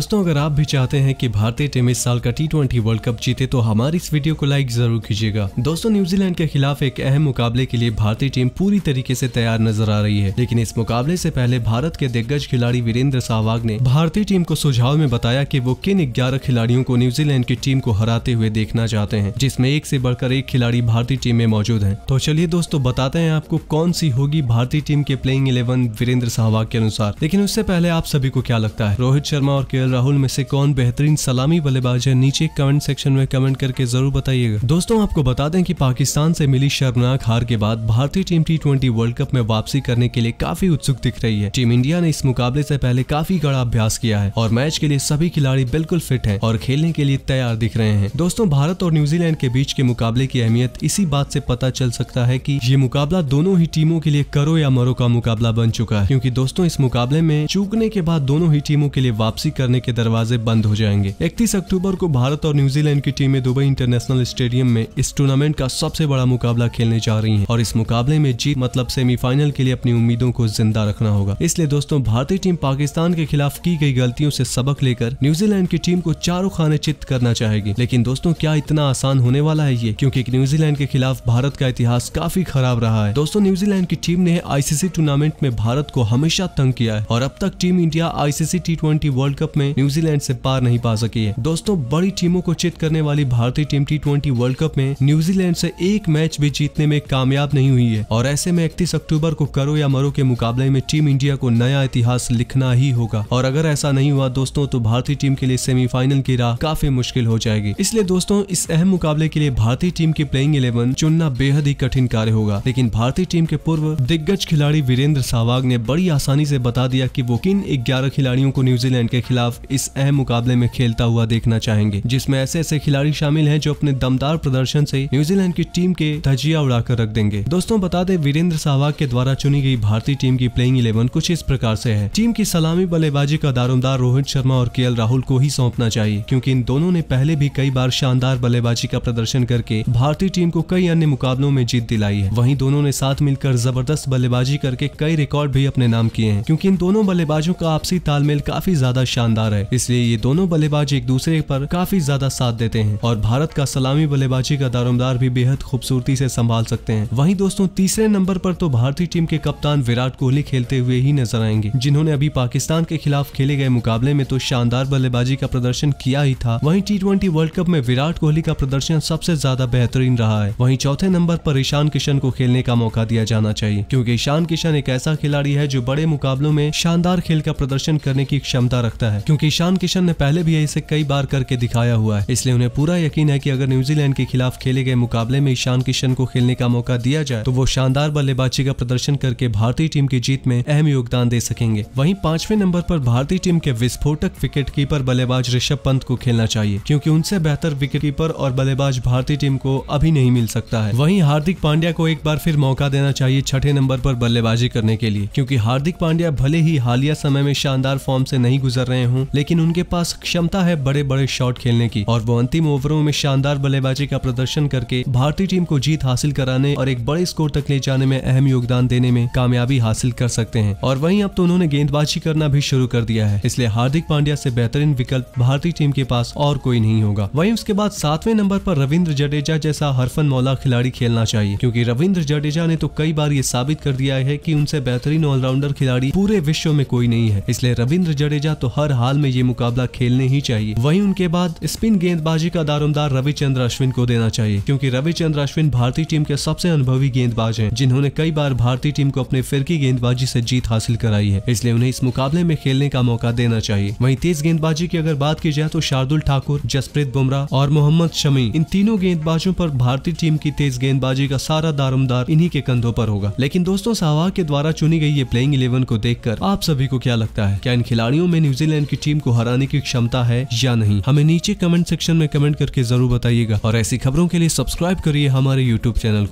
दोस्तों अगर आप भी चाहते हैं कि भारतीय टीम इस साल का टी ट्वेंटी वर्ल्ड कप जीते तो हमारी इस वीडियो को लाइक जरूर कीजिएगा दोस्तों न्यूजीलैंड के खिलाफ एक अहम मुकाबले के लिए भारतीय टीम पूरी तरीके से तैयार नजर आ रही है लेकिन इस मुकाबले से पहले भारत के दिग्गज खिलाड़ी वीरेंद्र सहवाग ने भारतीय टीम को सुझाव में बताया की वो किन ग्यारह खिलाड़ियों को न्यूजीलैंड की टीम को हराते हुए देखना चाहते हैं जिसमे एक ऐसी बढ़कर एक खिलाड़ी भारतीय टीम में मौजूद है तो चलिए दोस्तों बताते हैं आपको कौन सी होगी भारतीय टीम के प्लेइंग इलेवन वीरेंद्र सहवाग के अनुसार लेकिन उससे पहले आप सभी को क्या लगता है रोहित शर्मा और के राहुल में से कौन बेहतरीन सलामी बल्लेबाज है नीचे कमेंट सेक्शन में कमेंट करके जरूर बताइएगा दोस्तों आपको बता दें कि पाकिस्तान से मिली शर्मनाक हार के बाद भारतीय टीम टी वर्ल्ड कप में वापसी करने के लिए काफी उत्सुक दिख रही है टीम इंडिया ने इस मुकाबले ऐसी पहले काफी कड़ा अभ्यास किया है और मैच के लिए सभी खिलाड़ी बिल्कुल फिट है और खेलने के लिए तैयार दिख रहे हैं दोस्तों भारत और न्यूजीलैंड के बीच के मुकाबले की अहमियत इसी बात से पता चल सकता है कि ये मुकाबला दोनों ही टीमों के लिए करो या मरो का मुकाबला बन चुका है क्योंकि दोस्तों इस मुकाबले में चूकने के बाद दोनों ही टीमों के लिए वापसी करने खेलने के दरवाजे बंद हो जाएंगे इकतीस अक्टूबर को भारत और न्यूजीलैंड की टीमें दुबई इंटरनेशनल स्टेडियम में इस टूर्नामेंट का सबसे बड़ा मुकाबला खेलने जा रही है और इस मुकाबले में जीत मतलब सेमीफाइनल के लिए अपनी उम्मीदों को जिंदा रखना होगा इसलिए दोस्तों भारतीय टीम पाकिस्तान के खिलाफ की गई गलतियों से सबक लेकर न्यूजीलैंड की टीम को चारों खाने चित्त करना चाहेगी लेकिन दोस्तों क्या इतना आसान होने वाला है ये क्योंकि न्यूजीलैंड के खिलाफ भारत का इतिहास काफी खराब रहा है दोस्तों न्यूजीलैंड की टीम ने आईसीसी टूर्नामेंट में भारत को हमेशा तंग किया है और अब तक team India ICC T world cup में न्यूजीलैंड से पार नहीं पा सकी है दोस्तों बड़ी टीमों को चित करने वाली भारतीय टीम टी वर्ल्ड कप में न्यूजीलैंड से एक मैच भी जीतने में कामयाब नहीं हुई है और ऐसे में इकतीस अक्टूबर को करो या मरो के मुकाबले में टीम इंडिया को नया इतिहास लिखना ही होगा और अगर ऐसा नहीं हुआ दोस्तों तो भारतीय टीम के लिए सेमीफाइनल की राह काफी मुश्किल हो जाएगी इसलिए दोस्तों इस अहम मुकाबले के लिए भारतीय टीम की प्लेइंग इलेवन चुनना बेहद ही कठिन कार्य होगा लेकिन भारतीय टीम के पूर्व दिग्गज खिलाड़ी वीरेंद्र सहवाग ने बड़ी आसानी से बता दिया कि वो किन ग्यारह खिलाड़ियों को न्यूजीलैंड के खिलाफ खिलाफ इस अहम मुकाबले में खेलता हुआ देखना चाहेंगे जिसमें ऐसे ऐसे खिलाड़ी शामिल है जो अपने दमदार प्रदर्शन से न्यूजीलैंड की टीम के धजिया उड़ाकर रख देंगे दोस्तों बता दें वीरेंद्र सहवाग के द्वारा चुनी गई भारतीय टीम की प्लेइंग इलेवन कुछ इस प्रकार से है टीम की सलामी बल्लेबाजी का दारोमदार रोहित शर्मा और के राहुल को ही सौंपना चाहिए क्योंकि इन दोनों ने पहले भी कई बार शानदार बल्लेबाजी का प्रदर्शन करके भारतीय टीम को कई अन्य मुकाबलों में जीत दिलाई है वही दोनों ने साथ मिलकर जबरदस्त बल्लेबाजी करके कई रिकॉर्ड भी अपने नाम किए हैं क्योंकि इन दोनों बल्लेबाजों का आपसी तालमेल काफी ज्यादा शानदार शानदार है इसलिए ये दोनों बल्लेबाज एक दूसरे पर काफी ज्यादा साथ देते हैं और भारत का सलामी बल्लेबाजी का दारोमदार भी बेहद खूबसूरती से संभाल सकते हैं वहीं दोस्तों तीसरे नंबर पर तो भारतीय टीम के कप्तान विराट कोहली खेलते हुए ही नजर आएंगे जिन्होंने अभी पाकिस्तान के खिलाफ खेले गए मुकाबले में तो शानदार बल्लेबाजी का प्रदर्शन किया ही था वहीं टी वर्ल्ड कप में विराट कोहली का प्रदर्शन सबसे ज्यादा बेहतरीन रहा है वहीं चौथे नंबर पर ईशान किशन को खेलने का मौका दिया जाना चाहिए क्योंकि ईशान किशन एक ऐसा खिलाड़ी है जो बड़े मुकाबलों में शानदार खेल का प्रदर्शन करने की क्षमता रखता है क्योंकि ईशान किशन ने पहले भी इसे कई बार करके दिखाया हुआ है इसलिए उन्हें पूरा यकीन है कि अगर न्यूजीलैंड के खिलाफ खेले गए मुकाबले में ईशान किशन को खेलने का मौका दिया जाए तो वो शानदार बल्लेबाजी का प्रदर्शन करके भारतीय टीम की जीत में अहम योगदान दे सकेंगे वहीं पांचवें नंबर पर भारतीय टीम के विस्फोटक विकेट कीपर बल्लेबाज ऋषभ पंत को खेलना चाहिए क्योंकि उनसे बेहतर विकेट कीपर और बल्लेबाज भारतीय टीम को अभी नहीं मिल सकता है वहीं हार्दिक पांड्या को एक बार फिर मौका देना चाहिए छठे नंबर पर बल्लेबाजी करने के लिए क्योंकि हार्दिक पांड्या भले ही हालिया समय में शानदार फॉर्म से नहीं गुजर रहे हों हूँ लेकिन उनके पास क्षमता है बड़े बड़े शॉट खेलने की और वो अंतिम ओवरों में शानदार बल्लेबाजी का प्रदर्शन करके भारतीय टीम को जीत हासिल कराने और एक बड़े स्कोर तक ले जाने में अहम योगदान देने में कामयाबी हासिल कर सकते हैं और वहीं अब तो उन्होंने गेंदबाजी करना भी शुरू कर दिया है इसलिए हार्दिक पांड्या से बेहतरीन विकल्प भारतीय टीम के पास और कोई नहीं होगा वहीं उसके बाद सातवें नंबर पर रविंद्र जडेजा जैसा हरफन मौला खिलाड़ी खेलना चाहिए क्योंकि रविंद्र जडेजा ने तो कई बार ये साबित कर दिया है कि उनसे बेहतरीन ऑलराउंडर खिलाड़ी पूरे विश्व में कोई नहीं है इसलिए रविंद्र जडेजा तो हर हाल हाल में ये मुकाबला खेलने ही चाहिए वहीं उनके बाद स्पिन गेंदबाजी का दारोमदार रविचंद्र अश्विन को देना चाहिए क्योंकि रविचंद्र अश्विन भारतीय टीम के सबसे अनुभवी गेंदबाज हैं जिन्होंने कई बार भारतीय टीम को अपने फिरकी गेंदबाजी से जीत हासिल कराई है इसलिए उन्हें इस मुकाबले में खेलने का मौका देना चाहिए वही तेज गेंदबाजी की अगर बात की जाए तो शार्दुल ठाकुर जसप्रीत बुमराह और मोहम्मद शमी इन तीनों गेंदबाजों पर भारतीय टीम की तेज गेंदबाजी का सारा दारोमदार इन्हीं के कंधों पर होगा लेकिन दोस्तों सहवाग के द्वारा चुनी गई ये प्लेइंग इलेवन को देखकर आप सभी को क्या लगता है क्या इन खिलाड़ियों में न्यूजीलैंड की टीम को हराने की क्षमता है या नहीं हमें नीचे कमेंट सेक्शन में कमेंट करके जरूर बताइएगा और ऐसी खबरों के लिए सब्सक्राइब करिए हमारे यूट्यूब चैनल को